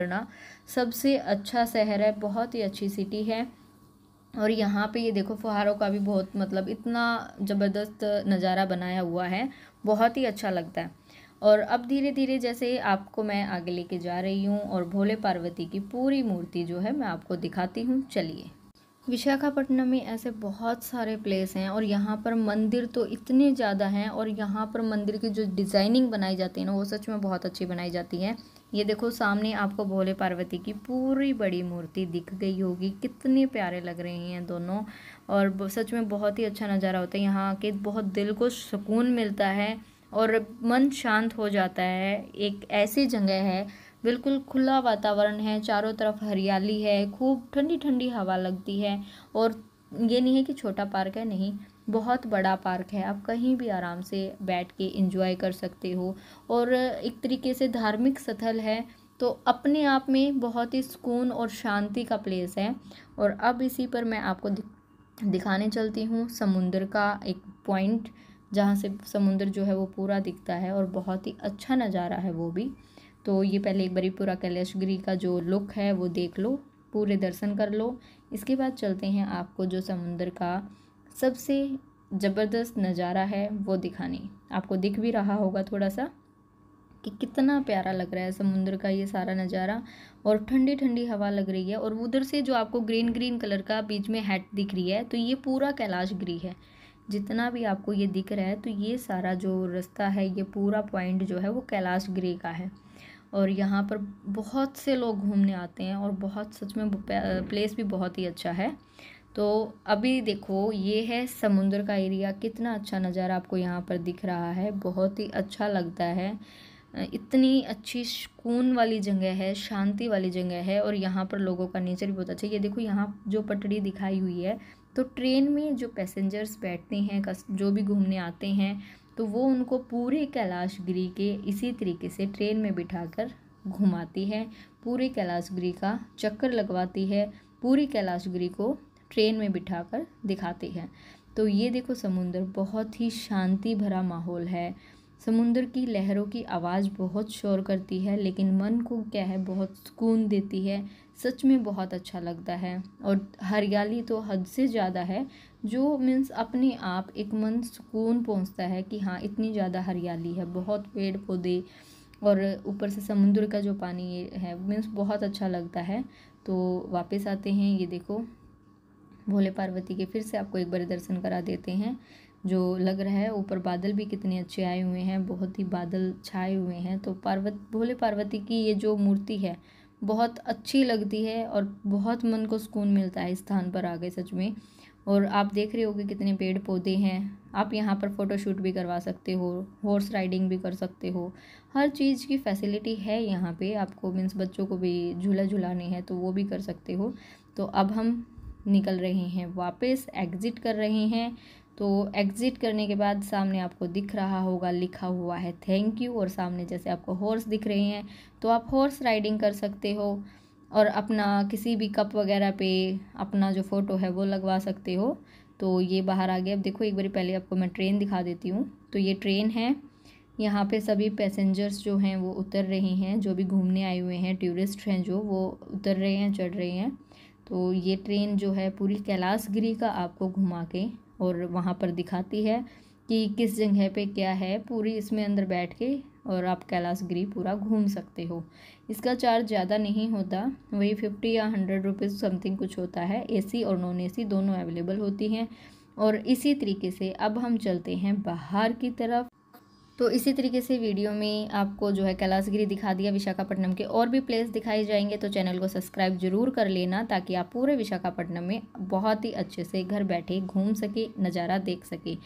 करना सबसे अच्छा शहर है बहुत ही अच्छी सिटी है और यहाँ पे ये देखो फुहारों का भी बहुत मतलब इतना ज़बरदस्त नज़ारा बनाया हुआ है बहुत ही अच्छा लगता है और अब धीरे धीरे जैसे आपको मैं आगे लेके जा रही हूँ और भोले पार्वती की पूरी मूर्ति जो है मैं आपको दिखाती हूँ चलिए विशाखापट्टनम में ऐसे बहुत सारे प्लेस हैं और यहाँ पर मंदिर तो इतने ज़्यादा हैं और यहाँ पर मंदिर की जो डिज़ाइनिंग बनाई जाती है ना वो सच में बहुत अच्छी बनाई जाती है ये देखो सामने आपको भोले पार्वती की पूरी बड़ी मूर्ति दिख गई होगी कितने प्यारे लग रहे हैं दोनों और सच में बहुत ही अच्छा नज़ारा होता है यहाँ के बहुत दिल को सुकून मिलता है और मन शांत हो जाता है एक ऐसी जगह है बिल्कुल खुला वातावरण है चारों तरफ हरियाली है खूब ठंडी ठंडी हवा लगती है और ये नहीं है कि छोटा पार्क है नहीं बहुत बड़ा पार्क है आप कहीं भी आराम से बैठ के इंजॉय कर सकते हो और एक तरीके से धार्मिक स्थल है तो अपने आप में बहुत ही सुकून और शांति का प्लेस है और अब इसी पर मैं आपको दिखाने चलती हूँ समुंदर का एक पॉइंट जहाँ से समुंदर जो है वो पूरा दिखता है और बहुत ही अच्छा नज़ारा है वो भी तो ये पहले एक बारी पूरा कैलाशगिरी का जो लुक है वो देख लो पूरे दर्शन कर लो इसके बाद चलते हैं आपको जो समुंदर का सबसे ज़बरदस्त नज़ारा है वो दिखाने आपको दिख भी रहा होगा थोड़ा सा कि कितना प्यारा लग रहा है समुंदर का ये सारा नज़ारा और ठंडी ठंडी हवा लग रही है और उधर से जो आपको ग्रीन ग्रीन कलर का बीच में हैट दिख रही है तो ये पूरा कैलाश गिरी है जितना भी आपको ये दिख रहा है तो ये सारा जो रास्ता है ये पूरा पॉइंट जो है वो कैलाश गिरी का है और यहाँ पर बहुत से लोग घूमने आते हैं और बहुत सच में प्लेस भी बहुत ही अच्छा है तो अभी देखो ये है समुंदर का एरिया कितना अच्छा नज़ारा आपको यहाँ पर दिख रहा है बहुत ही अच्छा लगता है इतनी अच्छी सुकून वाली जगह है शांति वाली जगह है और यहाँ पर लोगों का नेचर भी बहुत अच्छा है ये देखो यहाँ जो पटड़ी दिखाई हुई है तो ट्रेन में जो पैसेंजर्स बैठते हैं जो भी घूमने आते हैं तो वो उनको पूरे कैलाशगिरी के इसी तरीके से ट्रेन में बिठाकर घुमाती है कैलाश कैलाशगिरी का चक्कर लगवाती है पूरी कैलाशगिरी को ट्रेन में बिठाकर दिखाती है तो ये देखो समुंदर बहुत ही शांति भरा माहौल है समुंदर की लहरों की आवाज़ बहुत शोर करती है लेकिन मन को क्या है बहुत सुकून देती है सच में बहुत अच्छा लगता है और हरियाली तो हद से ज़्यादा है जो मीन्स अपने आप एक मन सुकून पहुंचता है कि हाँ इतनी ज़्यादा हरियाली है बहुत पेड़ पौधे और ऊपर से समुद्र का जो पानी है मीन्स बहुत अच्छा लगता है तो वापस आते हैं ये देखो भोले पार्वती के फिर से आपको एक बार दर्शन करा देते हैं जो लग रहा है ऊपर बादल भी कितने अच्छे आए हुए हैं बहुत ही बादल छाए हुए हैं तो पार्वत भोले पार्वती की ये जो मूर्ति है बहुत अच्छी लगती है और बहुत मन को सुकून मिलता है इस स्थान पर आ गए सच में और आप देख रहे होगे कितने पेड़ पौधे हैं आप यहाँ पर फ़ोटोशूट भी करवा सकते हो हॉर्स राइडिंग भी कर सकते हो हर चीज़ की फैसिलिटी है यहाँ पे आपको मीन्स बच्चों को भी झूला झुलाने हैं तो वो भी कर सकते हो तो अब हम निकल रहे हैं वापस एग्ज़िट कर रहे हैं तो एग्ज़िट करने के बाद सामने आपको दिख रहा होगा लिखा हुआ है थैंक यू और सामने जैसे आपको हॉर्स दिख रहे हैं तो आप हॉर्स राइडिंग कर सकते हो और अपना किसी भी कप वगैरह पे अपना जो फ़ोटो है वो लगवा सकते हो तो ये बाहर आ गया अब देखो एक बार पहले आपको मैं ट्रेन दिखा देती हूँ तो ये ट्रेन है यहाँ पे सभी पैसेंजर्स जो हैं वो उतर रहे हैं जो भी घूमने आए हुए हैं टूरिस्ट हैं जो वो उतर रहे हैं चढ़ रहे हैं तो ये ट्रेन जो है पूरी कैलाश गिरी का आपको घुमा के और वहाँ पर दिखाती है कि किस जगह पे क्या है पूरी इसमें अंदर बैठ के और आप कैलाश गिरी पूरा घूम सकते हो इसका चार्ज ज़्यादा नहीं होता वही फिफ्टी या हंड्रेड रुपीज़ समथिंग कुछ होता है एसी और नॉन एसी दोनों अवेलेबल होती हैं और इसी तरीके से अब हम चलते हैं बाहर की तरफ तो इसी तरीके से वीडियो में आपको जो है कैलाशगिरी दिखा दिया विशाखापट्टनम के और भी प्लेस दिखाई जाएंगे तो चैनल को सब्सक्राइब जरूर कर लेना ताकि आप पूरे विशाखापट्टनम में बहुत ही अच्छे से घर बैठे घूम सके नज़ारा देख सके